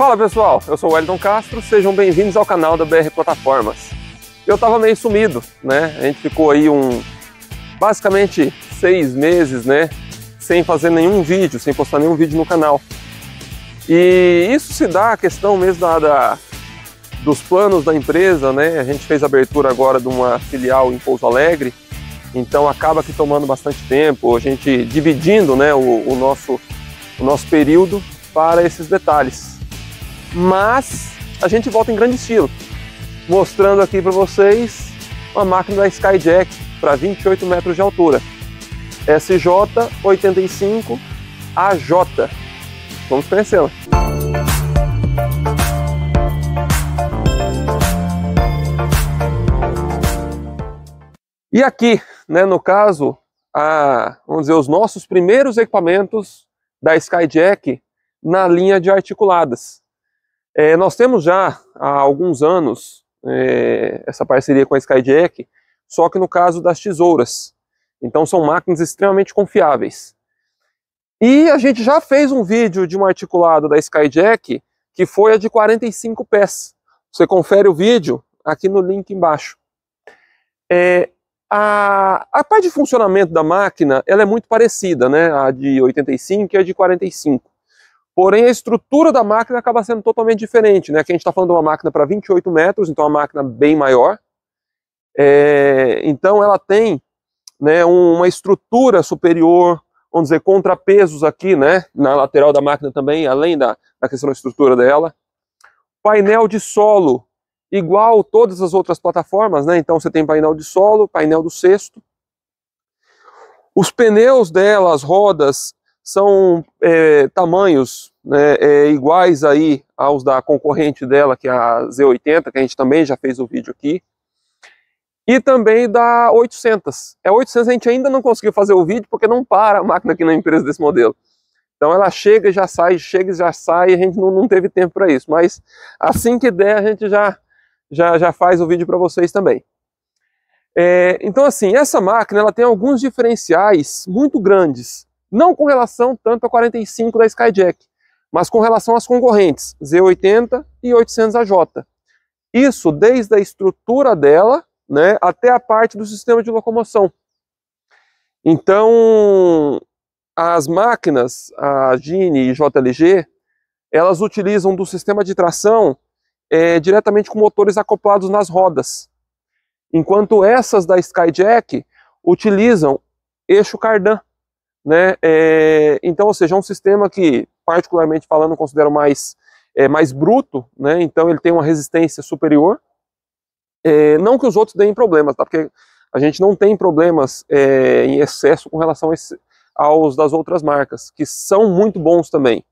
Fala pessoal, eu sou o Wellington Castro, sejam bem-vindos ao canal da BR Plataformas. Eu estava meio sumido, né? A gente ficou aí um basicamente seis meses, né? Sem fazer nenhum vídeo, sem postar nenhum vídeo no canal. E isso se dá a questão mesmo da, da dos planos da empresa, né? A gente fez a abertura agora de uma filial em Pouso Alegre, então acaba que tomando bastante tempo, a gente dividindo né, o, o nosso, o nosso período para esses detalhes mas a gente volta em grande estilo, mostrando aqui para vocês uma máquina da Skyjack para 28 metros de altura, SJ85AJ. Vamos conhecê-la. E aqui, né, no caso, a, vamos dizer, os nossos primeiros equipamentos da Skyjack na linha de articuladas. É, nós temos já há alguns anos é, essa parceria com a Skyjack, só que no caso das tesouras. Então são máquinas extremamente confiáveis. E a gente já fez um vídeo de uma articulada da Skyjack que foi a de 45 pés. Você confere o vídeo aqui no link embaixo. É, a, a parte de funcionamento da máquina ela é muito parecida, né? A de 85 e a de 45. Porém, a estrutura da máquina acaba sendo totalmente diferente, né? Aqui a gente está falando de uma máquina para 28 metros, então é uma máquina bem maior. É, então ela tem né, uma estrutura superior, vamos dizer, contrapesos aqui, né? Na lateral da máquina também, além da, da questão da estrutura dela. Painel de solo, igual todas as outras plataformas, né? Então você tem painel de solo, painel do cesto. Os pneus dela, as rodas, são é, tamanhos né, é, iguais aí aos da concorrente dela, que é a Z80, que a gente também já fez o vídeo aqui, e também da 800. É 800 a gente ainda não conseguiu fazer o vídeo porque não para a máquina aqui na empresa desse modelo. Então ela chega e já sai, chega e já sai, a gente não, não teve tempo para isso, mas assim que der a gente já, já, já faz o vídeo para vocês também. É, então assim, essa máquina ela tem alguns diferenciais muito grandes, não com relação tanto a 45 da Skyjack, mas com relação às concorrentes Z80 e 800AJ. Isso desde a estrutura dela né, até a parte do sistema de locomoção. Então, as máquinas, a Gini e JLG, elas utilizam do sistema de tração é, diretamente com motores acoplados nas rodas. Enquanto essas da Skyjack utilizam eixo cardan. Né? É, então, ou seja, é um sistema que, particularmente falando, considero mais, é, mais bruto, né? então ele tem uma resistência superior. É, não que os outros deem problemas, tá? porque a gente não tem problemas é, em excesso com relação esse, aos das outras marcas, que são muito bons também.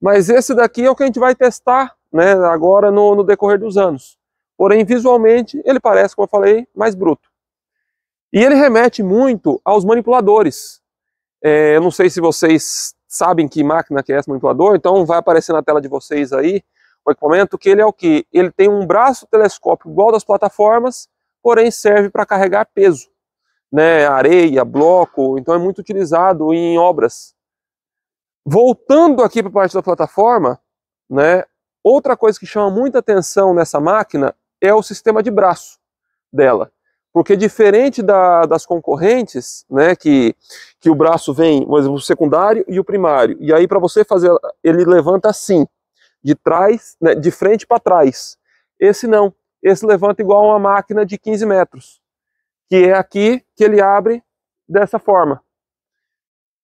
Mas esse daqui é o que a gente vai testar né, agora no, no decorrer dos anos. Porém, visualmente, ele parece, como eu falei, mais bruto. E ele remete muito aos manipuladores, é, eu não sei se vocês sabem que máquina que é esse manipulador, então vai aparecer na tela de vocês aí o equipamento, que ele é o que? Ele tem um braço telescópico igual das plataformas, porém serve para carregar peso, né, areia, bloco, então é muito utilizado em obras. Voltando aqui para a parte da plataforma, né, outra coisa que chama muita atenção nessa máquina é o sistema de braço dela. Porque diferente da, das concorrentes, né, que, que o braço vem, por exemplo, o secundário e o primário. E aí para você fazer, ele levanta assim, de trás, né, de frente para trás. Esse não, esse levanta igual uma máquina de 15 metros, que é aqui que ele abre dessa forma.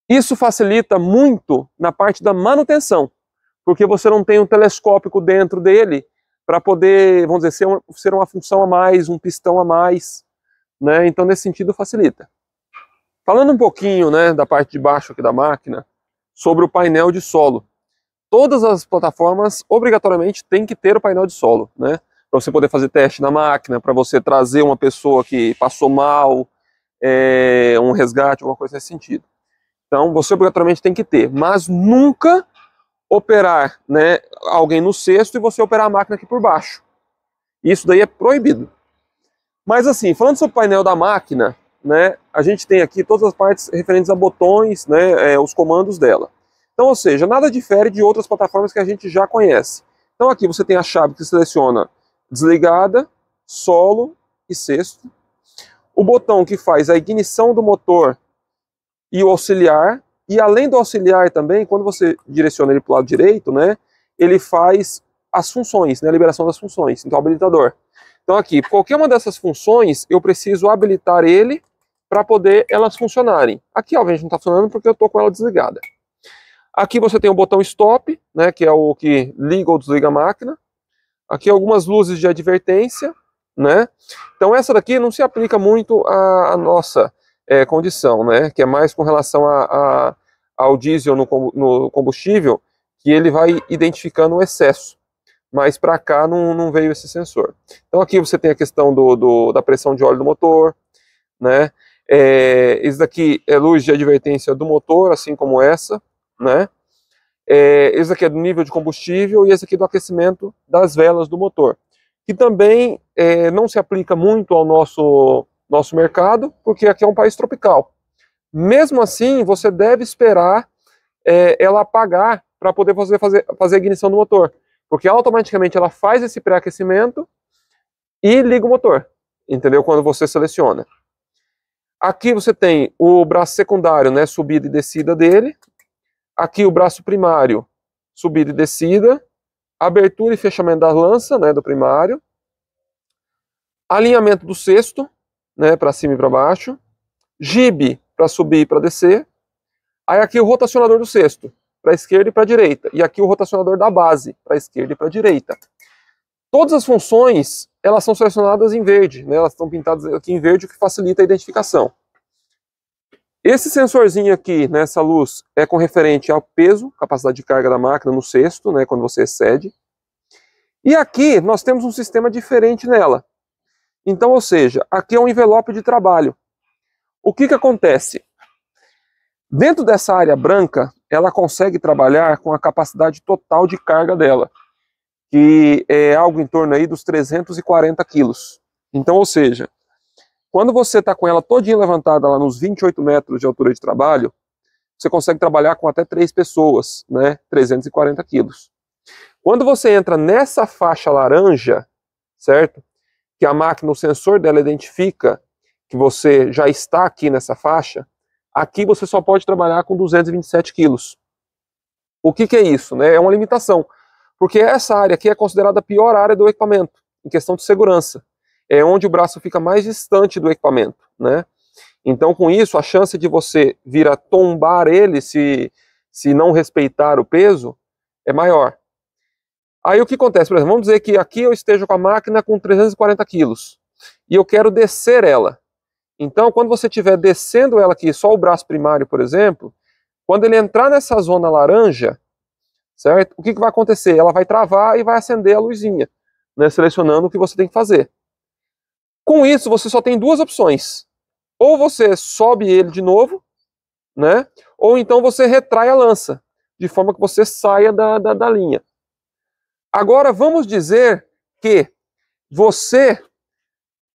Isso facilita muito na parte da manutenção, porque você não tem um telescópico dentro dele para poder, vamos dizer, ser uma, ser uma função a mais, um pistão a mais né? Então nesse sentido facilita. Falando um pouquinho, né, da parte de baixo aqui da máquina, sobre o painel de solo. Todas as plataformas obrigatoriamente têm que ter o painel de solo, né? Para você poder fazer teste na máquina, para você trazer uma pessoa que passou mal, é, um resgate, alguma coisa nesse sentido. Então você obrigatoriamente tem que ter, mas nunca operar né, alguém no cesto e você operar a máquina aqui por baixo. Isso daí é proibido. Mas assim, falando sobre o painel da máquina, né, a gente tem aqui todas as partes referentes a botões, né, é, os comandos dela. Então, ou seja, nada difere de outras plataformas que a gente já conhece. Então aqui você tem a chave que seleciona desligada, solo e sexto. O botão que faz a ignição do motor e o auxiliar. E além do auxiliar também, quando você direciona ele para o lado direito, né, ele faz as funções, né, a liberação das funções, então o habilitador. Então aqui, qualquer uma dessas funções, eu preciso habilitar ele para poder elas funcionarem. Aqui, obviamente, não está funcionando porque eu estou com ela desligada. Aqui você tem o botão Stop, né, que é o que liga ou desliga a máquina. Aqui algumas luzes de advertência, né? Então essa daqui não se aplica muito à, nossa é, condição, né? Que é mais com relação a, a, ao diesel no, no combustível, que ele vai identificando o excesso mas para cá não, não, veio esse sensor. Então aqui você tem a questão do, do da pressão de óleo do motor, né? É, esse daqui é luz de advertência do motor, assim como essa, né? É, esse daqui é do nível de combustível e esse aqui é do aquecimento das velas do motor, que também é, não se aplica muito ao nosso, nosso mercado, porque aqui é um país tropical. Mesmo assim, você deve esperar é, ela apagar para poder fazer, fazer, fazer a ignição do motor. Porque automaticamente ela faz esse pré-aquecimento e liga o motor, entendeu? Quando você seleciona. Aqui você tem o braço secundário, né, subida e descida dele. Aqui o braço primário, subida e descida. Abertura e fechamento da lança, né, do primário. Alinhamento do cesto, né, para cima e para baixo. Gibe para subir e para descer. Aí aqui o rotacionador do cesto para a esquerda e para a direita. E aqui o rotacionador da base, para a esquerda e para a direita. Todas as funções, elas são selecionadas em verde, né? elas estão pintadas aqui em verde, o que facilita a identificação. Esse sensorzinho aqui, nessa né, luz, é com referente ao peso, capacidade de carga da máquina no cesto, né, quando você excede. E aqui nós temos um sistema diferente nela. Então, ou seja, aqui é um envelope de trabalho. O que, que acontece? Dentro dessa área branca, ela consegue trabalhar com a capacidade total de carga dela, que é algo em torno aí dos 340 quilos. Então, ou seja, quando você está com ela todinha levantada lá nos 28 metros de altura de trabalho, você consegue trabalhar com até três pessoas, né, 340 quilos. Quando você entra nessa faixa laranja, certo? Que a máquina, o sensor dela identifica que você já está aqui nessa faixa, Aqui você só pode trabalhar com 227 quilos. O que, que é isso? Né? É uma limitação, porque essa área aqui é considerada a pior área do equipamento, em questão de segurança. É onde o braço fica mais distante do equipamento. Né? Então, com isso, a chance de você vir a tombar ele se, se não respeitar o peso é maior. Aí o que acontece? Por exemplo, vamos dizer que aqui eu esteja com a máquina com 340 quilos e eu quero descer ela. Então, quando você estiver descendo ela aqui, só o braço primário, por exemplo, quando ele entrar nessa zona laranja, certo? O que, que vai acontecer? Ela vai travar e vai acender a luzinha, né? selecionando o que você tem que fazer. Com isso, você só tem duas opções. Ou você sobe ele de novo, né? Ou então você retrai a lança, de forma que você saia da, da, da linha. Agora, vamos dizer que você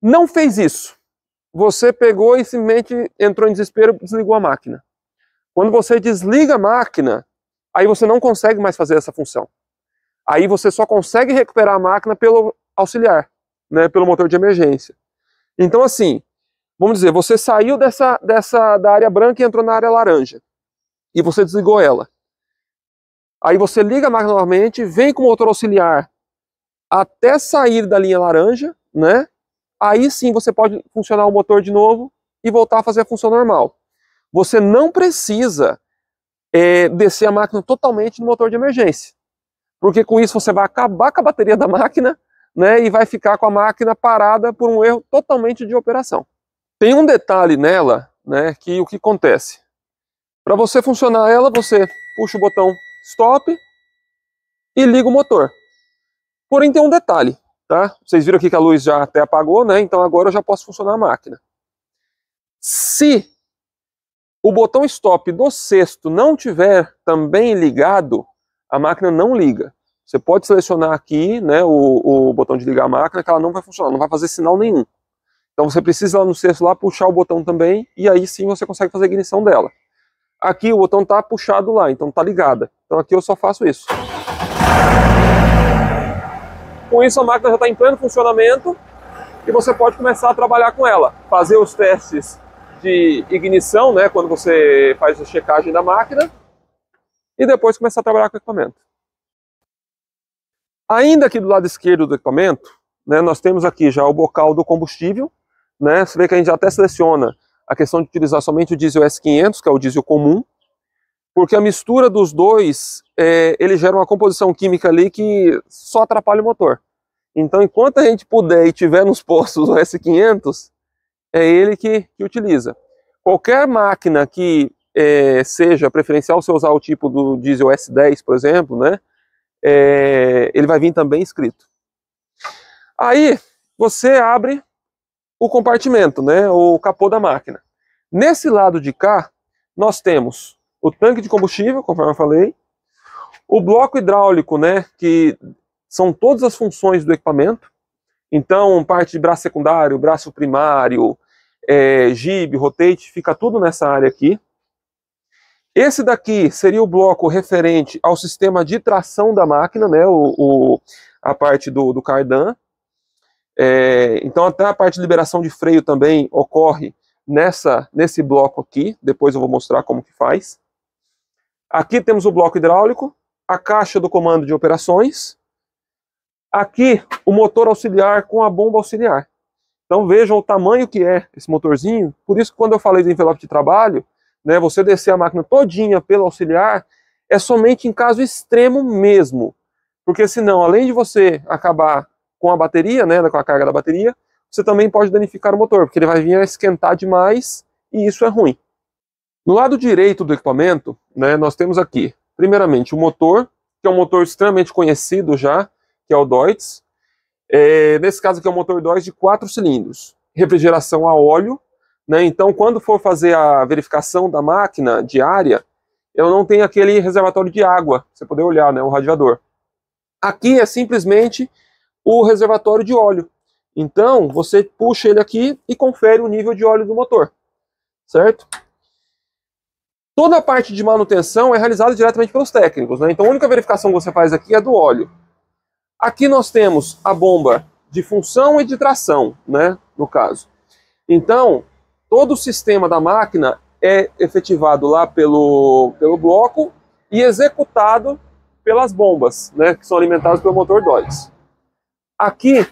não fez isso você pegou e simplesmente entrou em desespero, desligou a máquina. Quando você desliga a máquina, aí você não consegue mais fazer essa função. Aí você só consegue recuperar a máquina pelo auxiliar, né, pelo motor de emergência. Então assim, vamos dizer, você saiu dessa, dessa da área branca e entrou na área laranja. E você desligou ela. Aí você liga a máquina novamente, vem com o motor auxiliar até sair da linha laranja, né? aí sim você pode funcionar o motor de novo e voltar a fazer a função normal. Você não precisa é, descer a máquina totalmente no motor de emergência, porque com isso você vai acabar com a bateria da máquina né, e vai ficar com a máquina parada por um erro totalmente de operação. Tem um detalhe nela né, que o que acontece? Para você funcionar ela, você puxa o botão stop e liga o motor. Porém, tem um detalhe. Tá? Vocês viram aqui que a luz já até apagou, né? Então agora eu já posso funcionar a máquina. Se o botão stop do sexto não tiver também ligado, a máquina não liga. Você pode selecionar aqui né, o, o botão de ligar a máquina que ela não vai funcionar, não vai fazer sinal nenhum. Então você precisa lá no sexto lá puxar o botão também e aí sim você consegue fazer a ignição dela. Aqui o botão está puxado lá, então está ligada. Então aqui eu só faço isso. Com isso, a máquina já está em pleno funcionamento e você pode começar a trabalhar com ela, fazer os testes de ignição, né, quando você faz a checagem da máquina, e depois começar a trabalhar com o equipamento. Ainda aqui do lado esquerdo do equipamento, né, nós temos aqui já o bocal do combustível, né, você vê que a gente até seleciona a questão de utilizar somente o diesel S500, que é o diesel comum, porque a mistura dos dois, é, ele gera uma composição química ali que só atrapalha o motor. Então, enquanto a gente puder e tiver nos postos o S500, é ele que, que utiliza. Qualquer máquina que é, seja preferencial se usar o tipo do diesel S10, por exemplo, né, é, ele vai vir também escrito. Aí, você abre o compartimento, né, o capô da máquina. Nesse lado de cá, nós temos o tanque de combustível, conforme eu falei, o bloco hidráulico, né, que são todas as funções do equipamento, então parte de braço secundário, braço primário, é, gibe, rotate, fica tudo nessa área aqui. Esse daqui seria o bloco referente ao sistema de tração da máquina, né, o, o a parte do, do cardan. É, então até a parte de liberação de freio também ocorre nessa, nesse bloco aqui, depois eu vou mostrar como que faz. Aqui temos o bloco hidráulico, a caixa do comando de operações. Aqui o motor auxiliar com a bomba auxiliar. Então vejam o tamanho que é esse motorzinho. Por isso que quando eu falei de envelope de trabalho, né, você descer a máquina todinha pelo auxiliar, é somente em caso extremo mesmo. Porque senão, além de você acabar com a bateria, né, com a carga da bateria, você também pode danificar o motor, porque ele vai vir a esquentar demais e isso é ruim. No lado direito do equipamento, né, nós temos aqui, primeiramente, o motor, que é um motor extremamente conhecido já, que é o Deutz. É, nesse caso aqui é um motor Deutz de 4 cilindros, refrigeração a óleo. Né, então, quando for fazer a verificação da máquina diária, eu não tem aquele reservatório de água, você poder olhar né, o radiador. Aqui é simplesmente o reservatório de óleo. Então, você puxa ele aqui e confere o nível de óleo do motor, certo? Toda a parte de manutenção é realizada diretamente pelos técnicos, né? Então a única verificação que você faz aqui é do óleo. Aqui nós temos a bomba de função e de tração, né? No caso. Então, todo o sistema da máquina é efetivado lá pelo, pelo bloco e executado pelas bombas, né? Que são alimentadas pelo motor dois. Aqui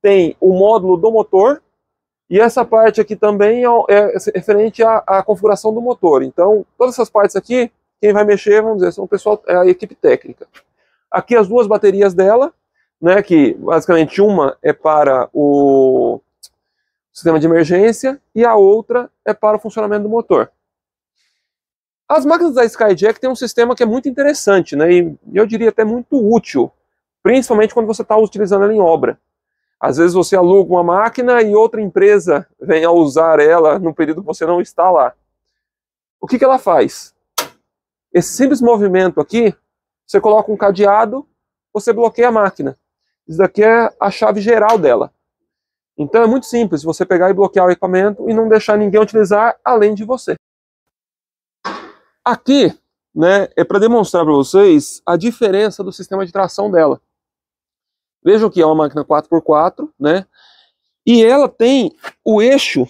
tem o módulo do motor, e essa parte aqui também é, é, é, referente à, à configuração do motor. Então, todas essas partes aqui, quem vai mexer, vamos dizer, são o pessoal, é a equipe técnica. Aqui as duas baterias dela, né, que basicamente uma é para o sistema de emergência e a outra é para o funcionamento do motor. As máquinas da Skyjack têm um sistema que é muito interessante, né, e eu diria até muito útil, principalmente quando você está utilizando ela em obra. Às vezes você aluga uma máquina e outra empresa vem a usar ela no período que você não está lá. O que, que ela faz? Esse simples movimento aqui, você coloca um cadeado, você bloqueia a máquina. Isso daqui é a chave geral dela. Então é muito simples você pegar e bloquear o equipamento e não deixar ninguém utilizar além de você. Aqui né, é para demonstrar para vocês a diferença do sistema de tração dela. Vejam que é uma máquina 4x4, né? E ela tem o eixo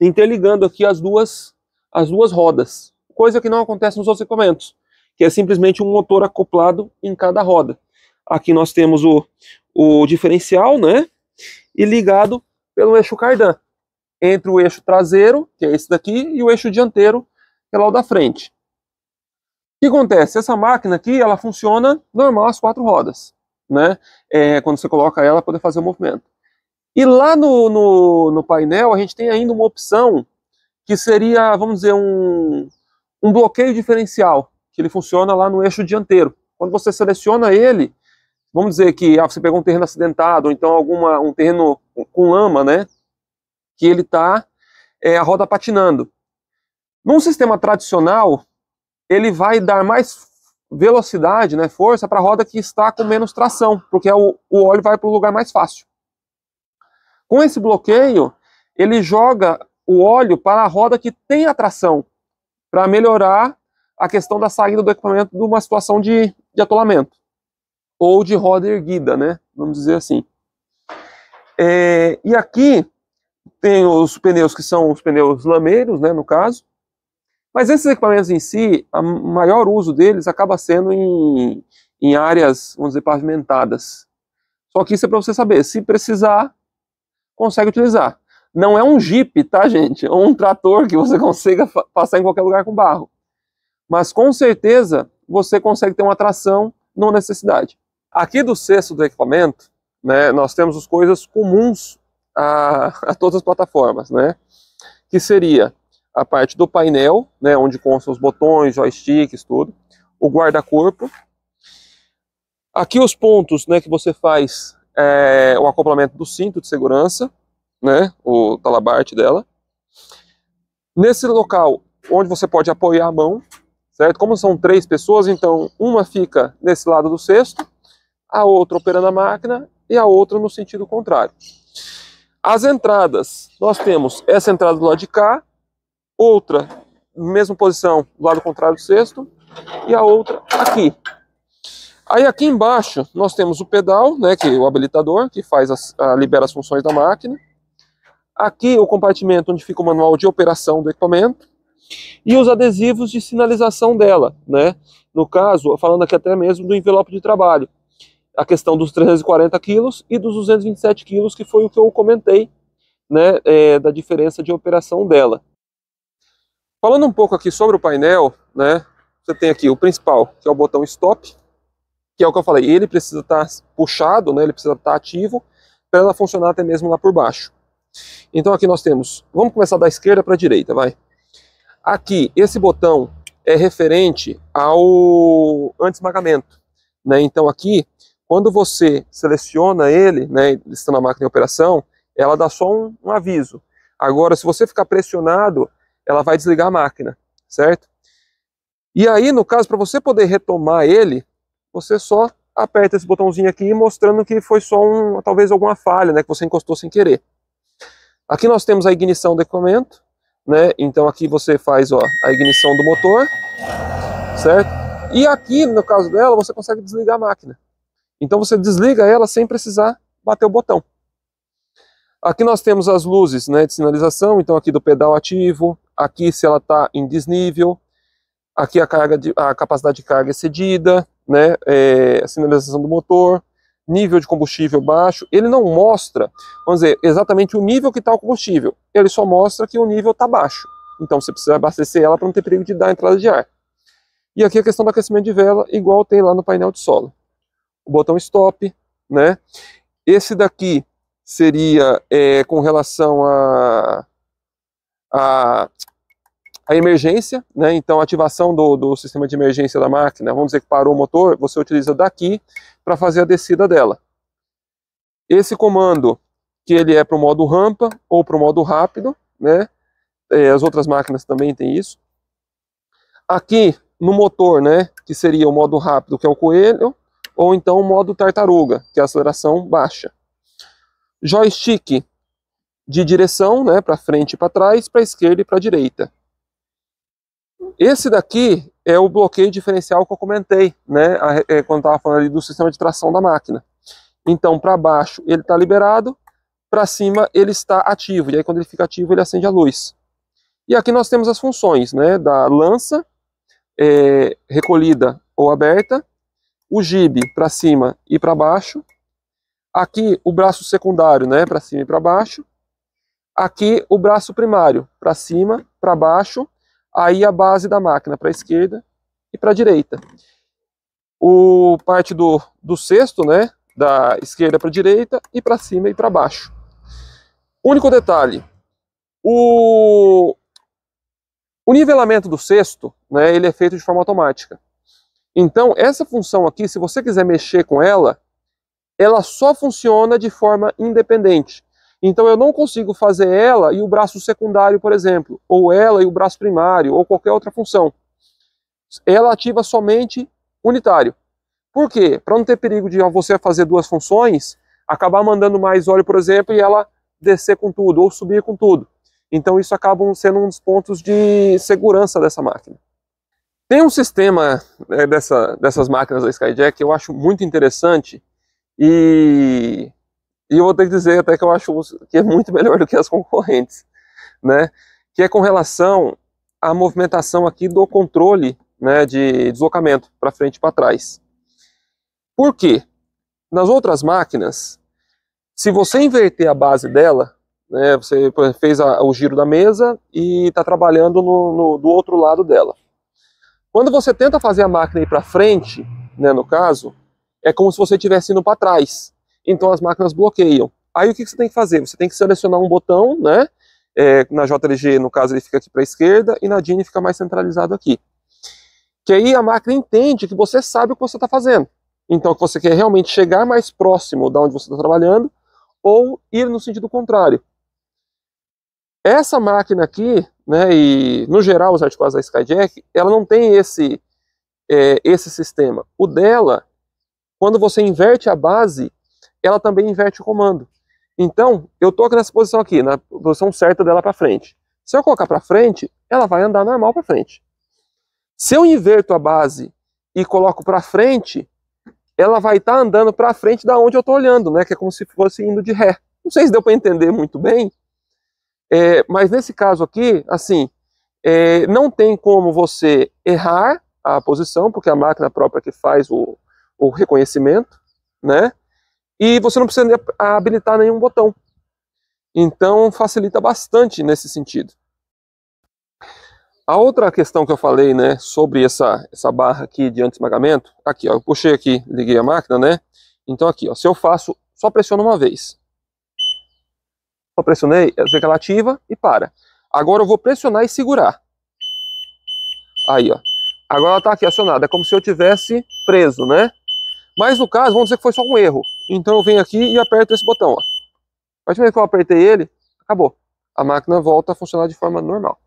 interligando aqui as duas, as duas rodas, coisa que não acontece nos outros equipamentos, que é simplesmente um motor acoplado em cada roda. Aqui nós temos o, o diferencial, né? E ligado pelo eixo cardan, entre o eixo traseiro, que é esse daqui, e o eixo dianteiro, que é lá o da frente. O que acontece? Essa máquina aqui, ela funciona normal as quatro rodas né? É, quando você coloca ela, poder fazer o movimento. E lá no, no, no, painel, a gente tem ainda uma opção que seria, vamos dizer, um, um bloqueio diferencial, que ele funciona lá no eixo dianteiro. Quando você seleciona ele, vamos dizer que ah, você pegou um terreno acidentado, ou então alguma, um terreno com lama, né? Que ele está é, a roda patinando. Num sistema tradicional, ele vai dar mais velocidade, né, força para a roda que está com menos tração, porque o, o óleo vai para o lugar mais fácil. Com esse bloqueio, ele joga o óleo para a roda que tem a tração, para melhorar a questão da saída do equipamento de uma situação de, de atolamento, ou de roda erguida, né, vamos dizer assim. É, e aqui tem os pneus que são os pneus lameiros, né, no caso, mas esses equipamentos em si, o maior uso deles acaba sendo em, em áreas, vamos dizer, pavimentadas. Só que isso é para você saber, se precisar, consegue utilizar. Não é um jeep, tá, gente? Ou é um trator que você consiga passar em qualquer lugar com barro. Mas com certeza você consegue ter uma tração não necessidade. Aqui do cesto do equipamento, né, nós temos as coisas comuns a, a todas as plataformas, né? Que seria a parte do painel, né, onde constam os botões, joysticks, tudo, o guarda-corpo. Aqui os pontos né, que você faz é, o acoplamento do cinto de segurança, né, o talabarte dela. Nesse local onde você pode apoiar a mão, certo? Como são três pessoas, então uma fica nesse lado do cesto, a outra operando a máquina e a outra no sentido contrário. As entradas, nós temos essa entrada do lado de cá outra, mesma posição, do lado contrário do sexto, e a outra aqui. Aí aqui embaixo nós temos o pedal, né, que é o habilitador, que faz as, a, libera as funções da máquina. Aqui o compartimento onde fica o manual de operação do equipamento. E os adesivos de sinalização dela, né? No caso, falando aqui até mesmo do envelope de trabalho. A questão dos 340 quilos e dos 227 quilos, que foi o que eu comentei, né, é, da diferença de operação dela. Falando um pouco aqui sobre o painel, né, você tem aqui o principal, que é o botão Stop, que é o que eu falei, ele precisa estar tá puxado, né, ele precisa estar tá ativo, para ela funcionar até mesmo lá por baixo. Então aqui nós temos, vamos começar da esquerda para a direita, vai. Aqui, esse botão é referente ao anti-esmagamento. Né? Então aqui, quando você seleciona ele, né, estando a máquina em operação, ela dá só um, um aviso. Agora, se você ficar pressionado, ela vai desligar a máquina, certo? E aí, no caso, para você poder retomar ele, você só aperta esse botãozinho aqui mostrando que foi só um, talvez alguma falha, né, que você encostou sem querer. Aqui nós temos a ignição do equipamento, né, então aqui você faz ó, a ignição do motor, certo? E aqui, no caso dela, você consegue desligar a máquina. Então você desliga ela sem precisar bater o botão. Aqui nós temos as luzes né, de sinalização, então aqui do pedal ativo, aqui se ela está em desnível, aqui a, carga de, a capacidade de carga é excedida, né, é, a sinalização do motor, nível de combustível baixo, ele não mostra, vamos dizer, exatamente o nível que está o combustível, ele só mostra que o nível está baixo. Então você precisa abastecer ela para não ter perigo de dar entrada de ar. E aqui a questão do aquecimento de vela, igual tem lá no painel de solo. O botão stop, né? Esse daqui seria é, com relação a a, a emergência, né? então a ativação do, do sistema de emergência da máquina, vamos dizer que parou o motor, você utiliza daqui para fazer a descida dela. Esse comando, que ele é para o modo rampa ou para o modo rápido, né? É, as outras máquinas também têm isso. Aqui no motor, né, que seria o modo rápido, que é o coelho, ou então o modo tartaruga, que é a aceleração baixa. Joystick, de direção, né, para frente e para trás, para esquerda e para direita. Esse daqui é o bloqueio diferencial que eu comentei, né, é, quando estava falando ali do sistema de tração da máquina. Então, para baixo ele está liberado, para cima ele está ativo, e aí quando ele fica ativo ele acende a luz. E aqui nós temos as funções, né, da lança, é, recolhida ou aberta, o gibe para cima e para baixo, aqui o braço secundário, né, para cima e para baixo, Aqui o braço primário, para cima, para baixo, aí a base da máquina, para a esquerda e para a direita. O parte do, do cesto, né, da esquerda para a direita e para cima e para baixo. Único detalhe, o, o nivelamento do cesto, né, ele é feito de forma automática. Então, essa função aqui, se você quiser mexer com ela, ela só funciona de forma independente. Então eu não consigo fazer ela e o braço secundário, por exemplo, ou ela e o braço primário, ou qualquer outra função. Ela ativa somente unitário. Por quê? Para não ter perigo de você fazer duas funções, acabar mandando mais óleo, por exemplo, e ela descer com tudo, ou subir com tudo. Então isso acaba sendo um dos pontos de segurança dessa máquina. Tem um sistema né, dessa, dessas máquinas da Skyjack que eu acho muito interessante e e eu vou ter que dizer até que eu acho que é muito melhor do que as concorrentes, né? Que é com relação à movimentação aqui do controle né, de deslocamento para frente e para trás. Por quê? Nas outras máquinas, se você inverter a base dela, né, você fez a, o giro da mesa e está trabalhando no, no, do outro lado dela. Quando você tenta fazer a máquina ir para frente, né, no caso, é como se você estivesse indo para trás então as máquinas bloqueiam. Aí o que, você tem que fazer? Você tem que selecionar um botão, né? É, na JLG, no caso, ele fica aqui para a esquerda, e na Dini fica mais centralizado aqui. Que aí a máquina entende que você sabe o que você está fazendo. Então, que você quer realmente chegar mais próximo da onde você está trabalhando, ou ir no sentido contrário. Essa máquina aqui, né, e no geral os articulados da Skyjack, ela não tem esse, é, esse sistema. O dela, quando você inverte a base, ela também inverte o comando. Então, eu estou nessa posição aqui, na posição certa dela para frente. Se eu colocar para frente, ela vai andar normal para frente. Se eu inverto a base e coloco para frente, ela vai estar tá andando para frente da onde eu estou olhando, né? Que é como se fosse indo de ré. Não sei se deu para entender muito bem, é, mas nesse caso aqui, assim, é, não tem como você errar a posição, porque é a máquina própria que faz o, o reconhecimento, né? e você não precisa habilitar nenhum botão. Então facilita bastante nesse sentido. A outra questão que eu falei, né, sobre essa, essa barra aqui de anti-esmagamento, aqui, ó, eu puxei aqui, liguei a máquina, né, então aqui, ó, se eu faço, só pressiono uma vez. Só pressionei, vê é que ela ativa e para. Agora eu vou pressionar e segurar. Aí, ó. Agora ela tá aqui acionada, é como se eu tivesse preso, né? Mas no caso, vamos dizer que foi só um erro. Então eu venho aqui e aperto esse botão. Ó. A partir do momento que eu apertei ele, acabou. A máquina volta a funcionar de forma normal.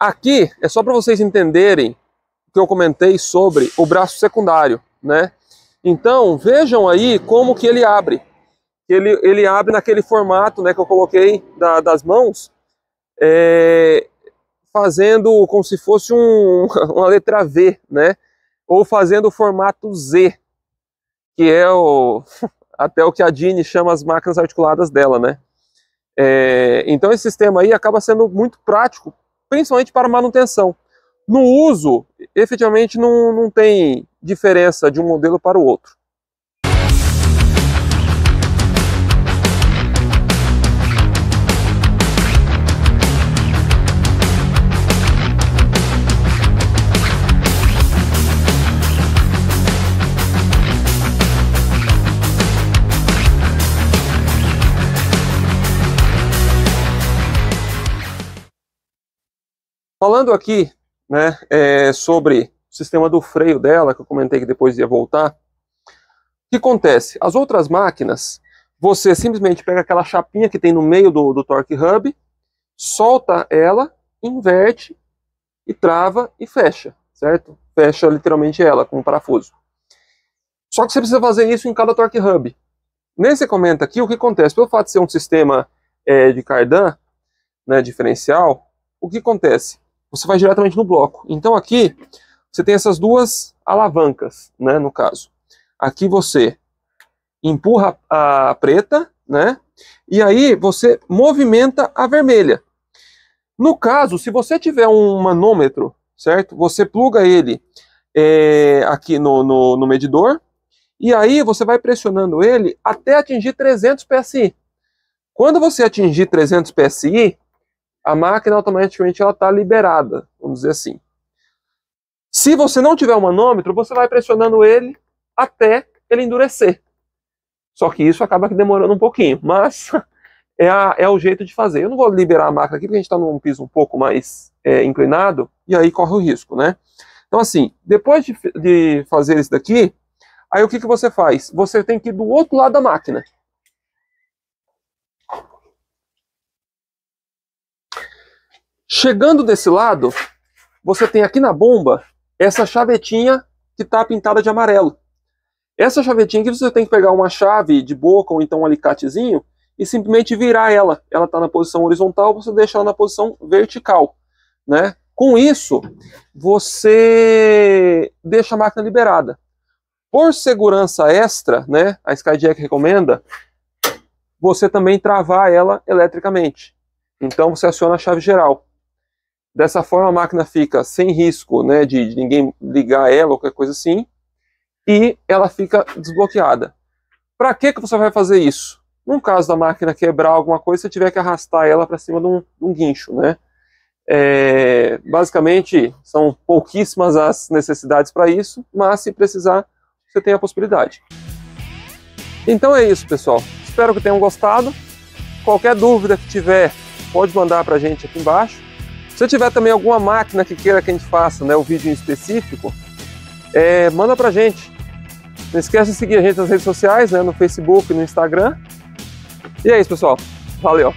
Aqui é só para vocês entenderem o que eu comentei sobre o braço secundário, né? Então vejam aí como que ele abre que ele, ele abre naquele formato né, que eu coloquei da, das mãos, é, fazendo como se fosse um, uma letra V, né? Ou fazendo o formato Z, que é o, até o que a Dini chama as máquinas articuladas dela, né? É, então esse sistema aí acaba sendo muito prático, principalmente para manutenção. No uso, efetivamente não, não tem diferença de um modelo para o outro. Falando aqui né, é, sobre o sistema do freio dela, que eu comentei que depois ia voltar, o que acontece? As outras máquinas, você simplesmente pega aquela chapinha que tem no meio do, do torque hub, solta ela, inverte e trava e fecha, certo? Fecha literalmente ela com um parafuso. Só que você precisa fazer isso em cada torque hub. Nesse comenta aqui, o que acontece? Pelo fato de ser um sistema é, de cardan, né, diferencial, o que acontece? você vai diretamente no bloco. Então aqui você tem essas duas alavancas, né, no caso. Aqui você empurra a preta, né, e aí você movimenta a vermelha. No caso, se você tiver um manômetro, certo, você pluga ele é, aqui no, no, no medidor, e aí você vai pressionando ele até atingir 300 PSI. Quando você atingir 300 PSI, a máquina automaticamente ela está liberada, vamos dizer assim. Se você não tiver um manômetro, você vai pressionando ele até ele endurecer. Só que isso acaba demorando um pouquinho, mas é, a, é o jeito de fazer. Eu não vou liberar a máquina aqui porque a gente está num piso um pouco mais é, inclinado e aí corre o risco, né? Então assim, depois de, de fazer isso daqui, aí o que, que você faz? Você tem que ir do outro lado da máquina. Chegando desse lado, você tem aqui na bomba essa chavetinha que está pintada de amarelo. Essa chavetinha aqui você tem que pegar uma chave de boca ou então um alicatezinho e simplesmente virar ela. Ela está na posição horizontal, você deixa ela na posição vertical. Né? Com isso, você deixa a máquina liberada. Por segurança extra, né, a Skyjack recomenda você também travar ela eletricamente. Então você aciona a chave geral. Dessa forma, a máquina fica sem risco né, de, de ninguém ligar ela ou qualquer coisa assim, e ela fica desbloqueada. Para que, que você vai fazer isso? Num caso da máquina quebrar alguma coisa, você tiver que arrastar ela para cima de um, de um, guincho. Né? É, basicamente, são pouquíssimas as necessidades para isso, mas se precisar, você tem a possibilidade. Então é isso, pessoal. Espero que tenham gostado. Qualquer dúvida que tiver, pode mandar para a gente aqui embaixo. Se tiver também alguma máquina que queira que a gente faça né, o vídeo em específico, é, manda pra gente. Não esquece de seguir a gente nas redes sociais, né, no Facebook, no Instagram. E é isso, pessoal. Valeu!